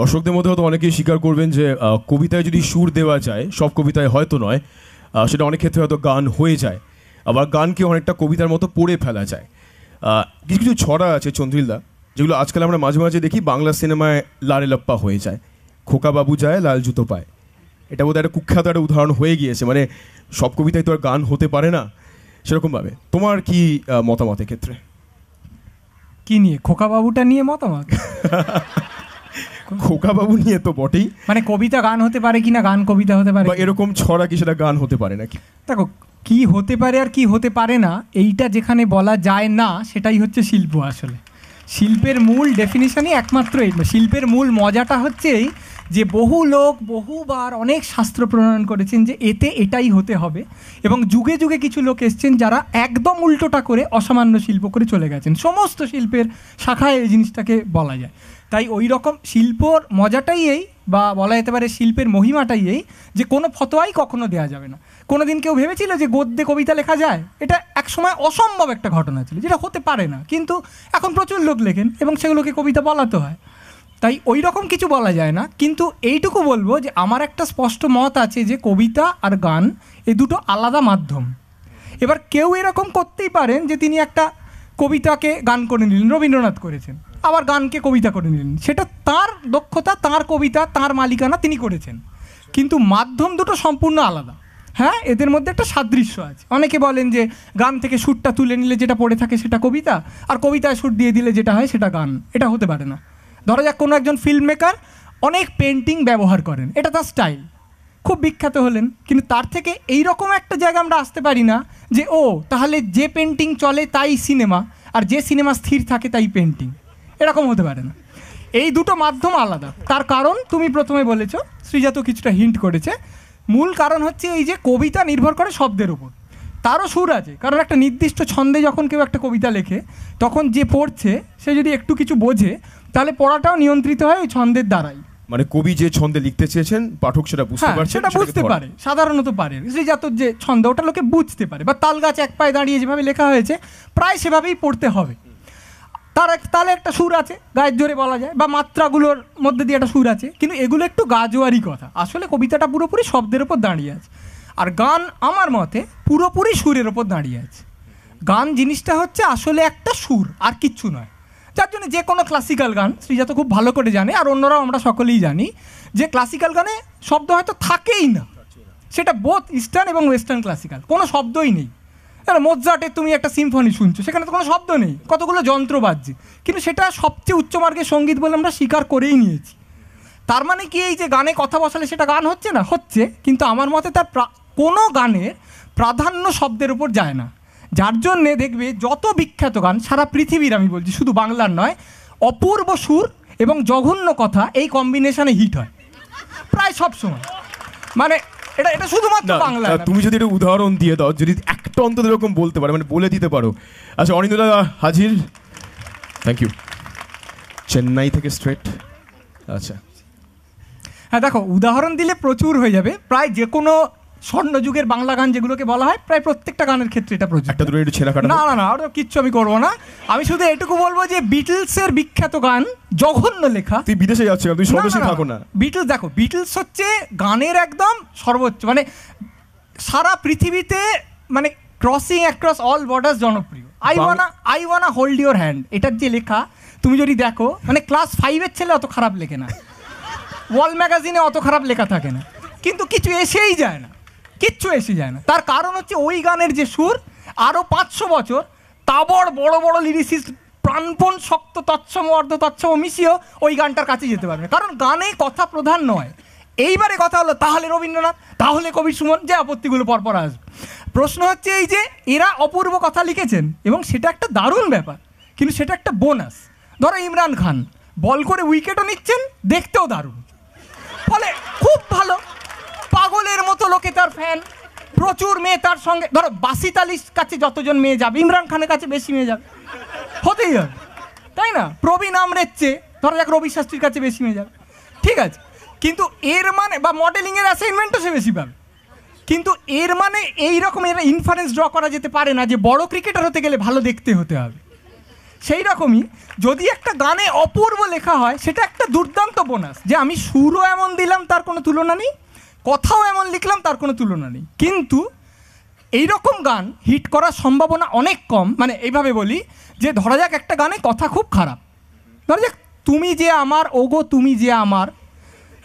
দর্শকদের মধ্যে হয়তো অনেকেই স্বীকার করবেন যে কবিতায় যদি সুর দেওয়া যায় সব কবিতায় হয়তো নয় সেটা অনেক ক্ষেত্রে হয়তো গান হয়ে যায় আবার গানকে অনেকটা কবিতার মতো পড়ে ফেলা যায় কিছু কিছু ছড়া আছে চন্দ্রিলদা যেগুলো আজকাল আমরা মাঝে মাঝে দেখি বাংলা সিনেমায় লারে লাপ্পা হয়ে যায় খোকা বাবু যায় লাল জুতো পায় এটা বোধহয় একটা কুখ্যাত একটা উদাহরণ হয়ে গিয়েছে মানে সব কবিতায় তো আর গান হতে পারে না সেরকমভাবে তোমার কি মতামতের ক্ষেত্রে কি নিয়ে খোকা বাবুটা নিয়ে মতামত খোকা বাবু নিয়ে তো বটেই মানে কবিতা গান হতে পারে কিনা গান কবিতা হতে পারে বা এরকম ছড়া কি সেটা গান হতে পারে নাকি দেখো কি হতে পারে আর কি হতে পারে না এইটা যেখানে বলা যায় না সেটাই হচ্ছে শিল্প আসলে শিল্পের মূল ডেফিনিশনই একমাত্র এই শিল্পের মূল মজাটা হচ্ছে এই যে বহু লোক বহুবার অনেক শাস্ত্র প্রণয়ন করেছেন যে এতে এটাই হতে হবে এবং যুগে যুগে কিছু লোক এসছেন যারা একদম উল্টোটা করে অসামান্য শিল্প করে চলে গেছেন সমস্ত শিল্পের শাখায় এই জিনিসটাকে বলা যায় তাই ওই রকম শিল্পর মজাটাই এই বা বলা যেতে পারে শিল্পের মহিমাটাই এই যে কোনো ফতোয়াই কখনো দেওয়া যাবে না কোনো দিন কেউ ভেবেছিল যে গদ্যে কবিতা লেখা যায় এটা একসময় অসম্ভব একটা ঘটনা ছিল যেটা হতে পারে না কিন্তু এখন প্রচুর লোক লেখেন এবং সেগুলোকে কবিতা বলাতে হয় তাই ওই রকম কিছু বলা যায় না কিন্তু এইটুকু বলবো যে আমার একটা স্পষ্ট মত আছে যে কবিতা আর গান এ দুটো আলাদা মাধ্যম এবার কেউ এরকম করতেই পারেন যে তিনি একটা কবিতাকে গান করে নিলেন রবীন্দ্রনাথ করেছেন আবার গানকে কবিতা করে নিলেন সেটা তার দক্ষতা তার কবিতা তার মালিকানা তিনি করেছেন কিন্তু মাধ্যম দুটো সম্পূর্ণ আলাদা হ্যাঁ এদের মধ্যে একটা সাদৃশ্য আছে অনেকে বলেন যে গান থেকে সুরটা তুলে নিলে যেটা পড়ে থাকে সেটা কবিতা আর কবিতায় সুর দিয়ে দিলে যেটা হয় সেটা গান এটা হতে পারে না ধরা যাক কোনো একজন ফিল্ম মেকার অনেক পেন্টিং ব্যবহার করেন এটা তার স্টাইল খুব বিখ্যাত হলেন কিন্তু তার থেকে এই রকম একটা জায়গা আমরা আসতে পারি না যে ও তাহলে যে পেন্টিং চলে তাই সিনেমা আর যে সিনেমা স্থির থাকে তাই পেন্টিং এরকম হতে পারে না এই দুটো মাধ্যম আলাদা তার কারণ তুমি প্রথমে বলেছ শ্রীজাত কিছুটা হিন্ট করেছে মূল কারণ হচ্ছে এই যে কবিতা নির্ভর করে শব্দের উপর তারও সুর আছে কারণ একটা নির্দিষ্ট ছন্দে যখন কেউ একটা কবিতা লেখে তখন যে পড়ছে সে যদি একটু কিছু বোঝে তাহলে পড়াটাও নিয়ন্ত্রিত হয় ওই ছন্দের দ্বারাই মানে কবি যে ছন্দে লিখতে চেয়েছেন পাঠক সেটা বুঝতে হ্যাঁ, পারে সেটা বুঝতে পারে সাধারণত পারে শ্রীজাত যে ছন্দ ওটা লোকে বুঝতে পারে বা তাল গাছ এক পায়ে দাঁড়িয়ে যেভাবে লেখা হয়েছে প্রায় সেভাবেই পড়তে হবে তার এক তালে একটা সুর আছে গায়ের জোরে বলা যায় বা মাত্রাগুলোর মধ্যে দিয়ে একটা সুর আছে কিন্তু এগুলো একটু গাজোয়ারি কথা আসলে কবিতাটা পুরোপুরি শব্দের ওপর দাঁড়িয়ে আছে আর গান আমার মতে পুরোপুরি সুরের ওপর দাঁড়িয়ে আছে গান জিনিসটা হচ্ছে আসলে একটা সুর আর কিচ্ছু নয় যার জন্য যে কোনো ক্লাসিক্যাল গান শ্রীজাত খুব ভালো করে জানে আর অন্যরাও আমরা সকলেই জানি যে ক্লাসিক্যাল গানে শব্দ হয়তো থাকেই না সেটা বোধ ইস্টার্ন এবং ওয়েস্টার্ন ক্লাসিক্যাল কোনো শব্দই নেই আর মোজার্টে তুমি একটা সিম্ফনি শুনছো সেখানে তো কোনো শব্দ নেই কতগুলো যন্ত্র বাজছে কিন্তু সেটা সবচেয়ে উচ্চমার্গের সঙ্গীত বলে আমরা স্বীকার করেই নিয়েছি তার মানে কি এই যে গানে কথা বসালে সেটা গান হচ্ছে না হচ্ছে কিন্তু আমার মতে তার কোনো গানের প্রাধান্য শব্দের উপর যায় না যার জন্যে দেখবে যত বিখ্যাত গান সারা পৃথিবীর আমি বলছি শুধু বাংলার নয় অপূর্ব সুর এবং জঘন্য কথা এই কম্বিনেশনে হিট হয় প্রায় সব সময় মানে এটা এটা শুধুমাত্র বাংলা তুমি যদি একটা উদাহরণ দিয়ে দাও যদি একটু অন্তত এরকম বলতে পারো মানে বলে দিতে পারো আচ্ছা অনিন্দা হাজির থ্যাংক ইউ চেন্নাই থেকে স্ট্রেট আচ্ছা হ্যাঁ দেখো উদাহরণ দিলে প্রচুর হয়ে যাবে প্রায় যে কোনো স্বর্ণযুগের বাংলা গান যেগুলোকে বলা হয় প্রায় প্রত্যেকটা গানের ক্ষেত্রে এটা প্রযোজ্য একটা একটু না না না আরও কিচ্ছু আমি করবো না আমি শুধু এটুকু বলবো যে বিটলসের বিখ্যাত গান জঘন্য লেখা তুই বিদেশে যাচ্ছিস তুই সর্বশেষ থাকো না বিটলস দেখো বিটলস হচ্ছে গানের একদম সর্বোচ্চ মানে সারা পৃথিবীতে মানে ক্রসিং অ্যাক্রস অল বর্ডার্স জনপ্রিয় I wanna I wanna hold your hand এটার যে লেখা তুমি যদি দেখো মানে ক্লাস ফাইভের ছেলে অত খারাপ লেখে না ওয়াল ম্যাগাজিনে অত খারাপ লেখা থাকে না কিন্তু কিছু এসেই যায় না কিচ্ছু এসে যায় না তার কারণ হচ্ছে ওই গানের যে সুর আরও পাঁচশো বছর তাবড় বড় বড় লিরিসিস্ট প্রাণপণ শক্ত তৎসম অর্ধ তৎসম মিশিয়েও ওই গানটার কাছে যেতে পারবে কারণ গানে কথা প্রধান নয় এইবারে কথা হলো তাহলে রবীন্দ্রনাথ তাহলে কবি সুমন যে আপত্তিগুলো পরপর আসবে প্রশ্ন হচ্ছে এই যে এরা অপূর্ব কথা লিখেছেন এবং সেটা একটা দারুণ ব্যাপার কিন্তু সেটা একটা বোনাস ধরো ইমরান খান বল করে উইকেটও নিচ্ছেন দেখতেও দারুণ ফলে খুব ভালো পাগলের মতো লোকে তার ফ্যান প্রচুর মেয়ে তার সঙ্গে ধরো বাসিত আলির কাছে যতজন মেয়ে যাবে ইমরান খানের কাছে বেশি মেয়ে যাবে হতেই হবে তাই না প্রবীণ আমরের চেয়ে ধরো যাক রবি শাস্ত্রীর কাছে বেশি মেয়ে যাবে ঠিক আছে কিন্তু এর মানে বা মডেলিংয়ের অ্যাসাইনমেন্টও সে বেশি পাবে কিন্তু এর মানে এই রকম এর ইনফারেন্স ড্র করা যেতে পারে না যে বড় ক্রিকেটার হতে গেলে ভালো দেখতে হতে হবে সেই রকমই যদি একটা গানে অপূর্ব লেখা হয় সেটা একটা দুর্দান্ত বোনাস যে আমি সুরও এমন দিলাম তার কোনো তুলনা নেই কথাও এমন লিখলাম তার কোনো তুলনা নেই কিন্তু এই রকম গান হিট করার সম্ভাবনা অনেক কম মানে এইভাবে বলি যে ধরা যাক একটা গানে কথা খুব খারাপ ধরা যাক তুমি যে আমার ওগো তুমি যে আমার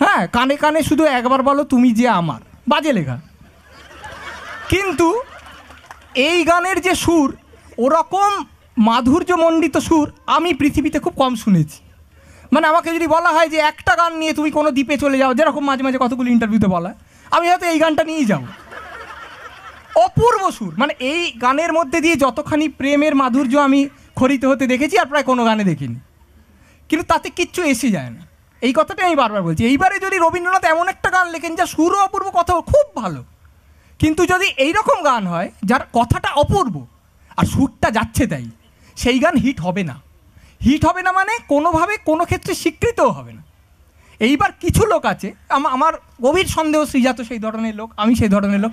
হ্যাঁ কানে কানে শুধু একবার বলো তুমি যে আমার বাজে লেখা কিন্তু এই গানের যে সুর ওরকম মাধুর্যমণ্ডিত সুর আমি পৃথিবীতে খুব কম শুনেছি মানে আমাকে যদি বলা হয় যে একটা গান নিয়ে তুমি কোনো দ্বীপে চলে যাও যেরকম মাঝে মাঝে কতগুলো ইন্টারভিউতে বলা আমি হয়তো এই গানটা নিয়েই যাবো অপূর্ব সুর মানে এই গানের মধ্যে দিয়ে যতখানি প্রেমের মাধুর্য আমি খরিত হতে দেখেছি আর প্রায় কোনো গানে দেখিনি কিন্তু তাতে কিচ্ছু এসে যায় না এই কথাটাই আমি বারবার বলছি এইবারে যদি রবীন্দ্রনাথ এমন একটা গান লেখেন যা সুরও অপূর্ব কথা খুব ভালো কিন্তু যদি এই রকম গান হয় যার কথাটা অপূর্ব আর সুরটা যাচ্ছে তাই সেই গান হিট হবে না হিট হবে না মানে কোনোভাবে কোনো ক্ষেত্রে স্বীকৃতও হবে না এইবার কিছু লোক আছে আমার গভীর সন্দেহ শ্রীজাত সেই ধরনের লোক আমি সেই ধরনের লোক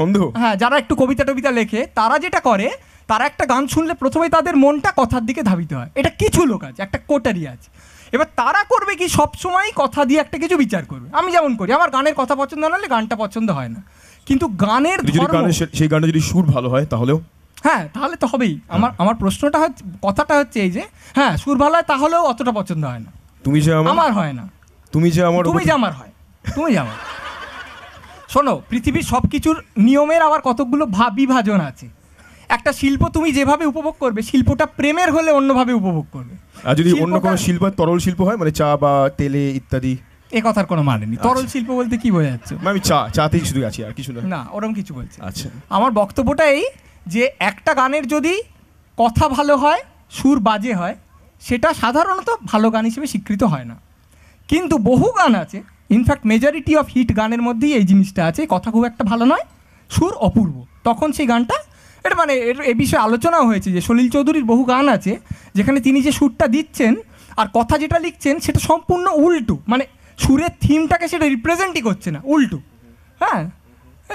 সন্দেহ হ্যাঁ যারা একটু কবিতা টবিতা লেখে তারা যেটা করে তারা একটা গান শুনলে প্রথমে তাদের মনটা কথার দিকে ধাবিত হয় এটা কিছু লোক আছে একটা কোটারি আছে এবার তারা করবে কি সবসময় কথা দিয়ে একটা কিছু বিচার করবে আমি যেমন করি আমার গানের কথা পছন্দ না হলে গানটা পছন্দ হয় না কিন্তু গানের যদি গানের সেই গানটা যদি সুর ভালো হয় তাহলেও হ্যাঁ তাহলে তো হবেই হ্যাঁ। আমার আমার প্রশ্নটা হচ্ছে কথাটা হচ্ছে এই যে হ্যাঁ সুর ভালো হয় তাহলেও অতটা পছন্দ হয় না তুমি যে আমার হয় না তুমি যে আমার তুমি যে আমার হয় তুমি যে আমার শোনো পৃথিবীর সব কিছুর নিয়মের আবার কতকগুলো বিভাজন আছে একটা শিল্প তুমি যেভাবে উপভোগ করবে শিল্পটা প্রেমের হলে অন্যভাবে উপভোগ করবে আর যদি অন্য কোনো শিল্প তরল শিল্প হয় মানে চা বা তেলে ইত্যাদি এ কথার কোনো মানে নেই তরল আচ্ছা। শিল্প বলতে কি বোঝাচ্ছ আমি চা চাতেই শুধু আছি আর কিছু না না ওরকম কিছু বলছি আচ্ছা আমার বক্তব্যটা এই যে একটা গানের যদি কথা ভালো হয় সুর বাজে হয় সেটা সাধারণত ভালো গান হিসেবে স্বীকৃত হয় না কিন্তু বহু গান আছে ইনফ্যাক্ট মেজরিটি অফ হিট গানের মধ্যেই এই জিনিসটা আছে কথা খুব একটা ভালো নয় সুর অপূর্ব তখন সেই গানটা এটা মানে এর এ বিষয়ে আলোচনাও হয়েছে যে সলিল চৌধুরীর বহু গান আছে যেখানে তিনি যে সুরটা দিচ্ছেন আর কথা যেটা লিখছেন সেটা সম্পূর্ণ উল্টু মানে সুরের থিমটাকে সেটা রিপ্রেজেন্টই করছে না উল্টো হ্যাঁ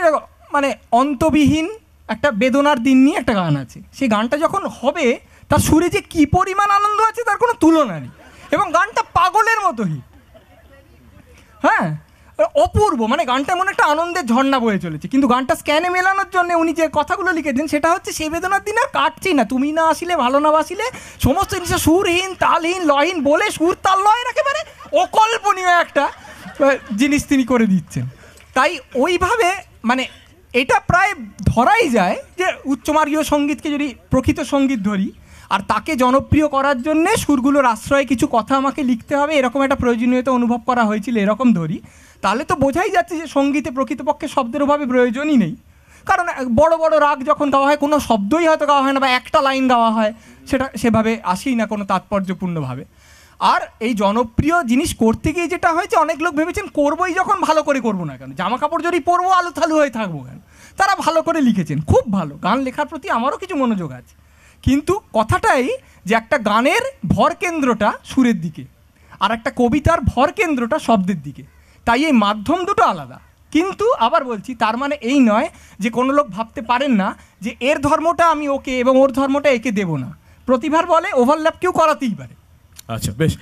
দেখো মানে অন্তবিহীন একটা বেদনার দিন নিয়ে একটা গান আছে সেই গানটা যখন হবে তার সুরে যে কী পরিমাণ আনন্দ আছে তার কোনো তুলনা নেই এবং গানটা পাগলের মতোই হ্যাঁ অপূর্ব মানে গানটা মনে একটা আনন্দের ঝর্ণা বয়ে চলেছে কিন্তু গানটা স্ক্যানে মেলানোর জন্য উনি যে কথাগুলো লিখেছেন সেটা হচ্ছে সে বেদনার দিন আর কাটছেই না তুমি না আসিলে ভালো না বাসিলে সমস্ত জিনিসটা সুরহীন তালহীন লহীন বলে সুর তাল লয়ের একেবারে অকল্পনীয় একটা জিনিস তিনি করে দিচ্ছেন তাই ওইভাবে মানে এটা প্রায় ধরাই যায় যে উচ্চমার্গীয় সঙ্গীতকে যদি প্রকৃত সঙ্গীত ধরি আর তাকে জনপ্রিয় করার জন্যে সুরগুলোর আশ্রয়ে কিছু কথা আমাকে লিখতে হবে এরকম একটা প্রয়োজনীয়তা অনুভব করা হয়েছিল এরকম ধরি তাহলে তো বোঝাই যাচ্ছে যে সঙ্গীতে প্রকৃতপক্ষে শব্দের অভাবে প্রয়োজনই নেই কারণ বড় বড় রাগ যখন গাওয়া হয় কোনো শব্দই হয়তো গাওয়া হয় না বা একটা লাইন গাওয়া হয় সেটা সেভাবে আসেই না কোনো তাৎপর্যপূর্ণভাবে আর এই জনপ্রিয় জিনিস করতে গিয়ে যেটা হয়েছে অনেক লোক ভেবেছেন করবোই যখন ভালো করে করবো না কেন জামা কাপড় যদি পরবো আলু থালু হয়ে থাকবো কেন তারা ভালো করে লিখেছেন খুব ভালো গান লেখার প্রতি আমারও কিছু মনোযোগ আছে কিন্তু কথাটাই যে একটা গানের ভর কেন্দ্রটা সুরের দিকে আর একটা কবিতার ভর কেন্দ্রটা শব্দের দিকে তাই এই মাধ্যম দুটো আলাদা কিন্তু আবার বলছি তার মানে এই নয় যে কোনো লোক ভাবতে পারেন না যে এর ধর্মটা আমি ওকে এবং ওর ধর্মটা একে দেব না প্রতিভার বলে ওভারল্যাপ কেউ করাতেই পারে Ha, çık 5.